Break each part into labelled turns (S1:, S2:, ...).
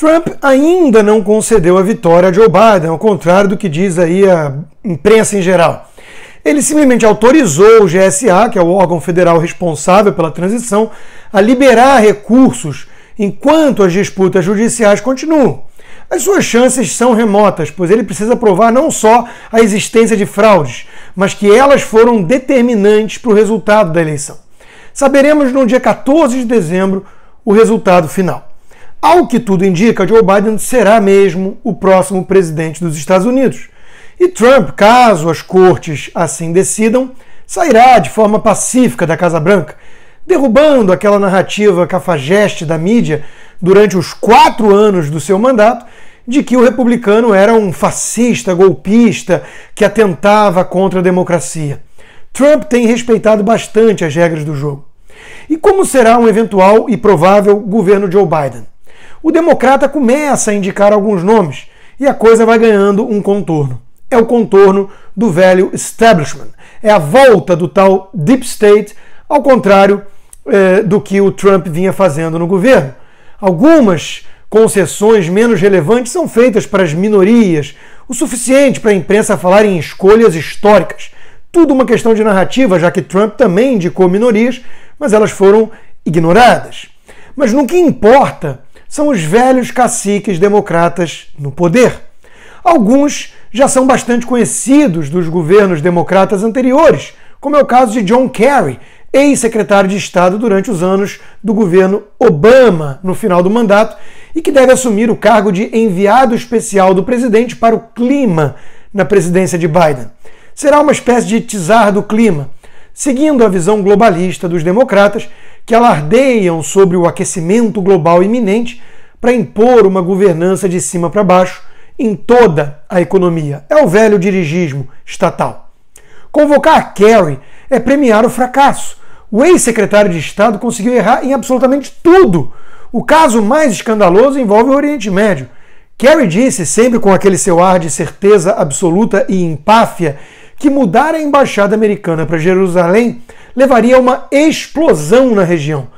S1: Trump ainda não concedeu a vitória a Joe Biden, ao contrário do que diz aí a imprensa em geral. Ele simplesmente autorizou o GSA, que é o órgão federal responsável pela transição, a liberar recursos enquanto as disputas judiciais continuam. As suas chances são remotas, pois ele precisa provar não só a existência de fraudes, mas que elas foram determinantes para o resultado da eleição. Saberemos no dia 14 de dezembro o resultado final. Ao que tudo indica, Joe Biden será mesmo o próximo presidente dos Estados Unidos. E Trump, caso as cortes assim decidam, sairá de forma pacífica da Casa Branca, derrubando aquela narrativa cafajeste da mídia durante os quatro anos do seu mandato de que o republicano era um fascista, golpista, que atentava contra a democracia. Trump tem respeitado bastante as regras do jogo. E como será um eventual e provável governo Joe Biden? o democrata começa a indicar alguns nomes e a coisa vai ganhando um contorno. É o contorno do velho establishment. É a volta do tal deep state, ao contrário eh, do que o Trump vinha fazendo no governo. Algumas concessões menos relevantes são feitas para as minorias, o suficiente para a imprensa falar em escolhas históricas. Tudo uma questão de narrativa, já que Trump também indicou minorias, mas elas foram ignoradas. Mas no que importa são os velhos caciques democratas no poder. Alguns já são bastante conhecidos dos governos democratas anteriores, como é o caso de John Kerry, ex-secretário de Estado durante os anos do governo Obama, no final do mandato, e que deve assumir o cargo de enviado especial do presidente para o clima na presidência de Biden. Será uma espécie de czar do clima, seguindo a visão globalista dos democratas, que alardeiam sobre o aquecimento global iminente para impor uma governança de cima para baixo em toda a economia. É o velho dirigismo estatal. Convocar Kerry é premiar o fracasso. O ex-secretário de Estado conseguiu errar em absolutamente tudo. O caso mais escandaloso envolve o Oriente Médio. Kerry disse, sempre com aquele seu ar de certeza absoluta e empáfia, que mudar a embaixada americana para Jerusalém levaria a uma explosão na região.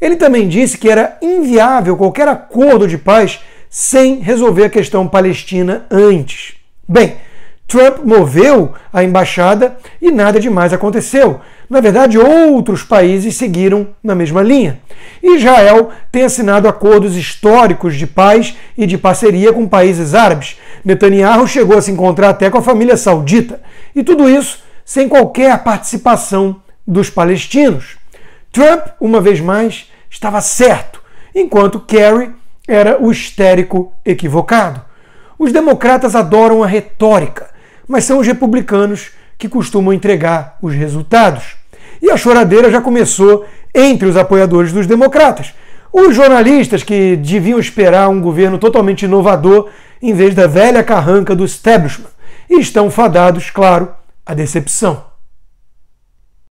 S1: Ele também disse que era inviável qualquer acordo de paz sem resolver a questão palestina antes. Bem, Trump moveu a embaixada e nada de mais aconteceu. Na verdade, outros países seguiram na mesma linha. Israel tem assinado acordos históricos de paz e de parceria com países árabes. Netanyahu chegou a se encontrar até com a família saudita. E tudo isso sem qualquer participação dos palestinos. Trump, uma vez mais, estava certo, enquanto Kerry era o histérico equivocado. Os democratas adoram a retórica, mas são os republicanos que costumam entregar os resultados. E a choradeira já começou entre os apoiadores dos democratas. Os jornalistas que deviam esperar um governo totalmente inovador em vez da velha carranca do establishment e estão fadados, claro, à decepção.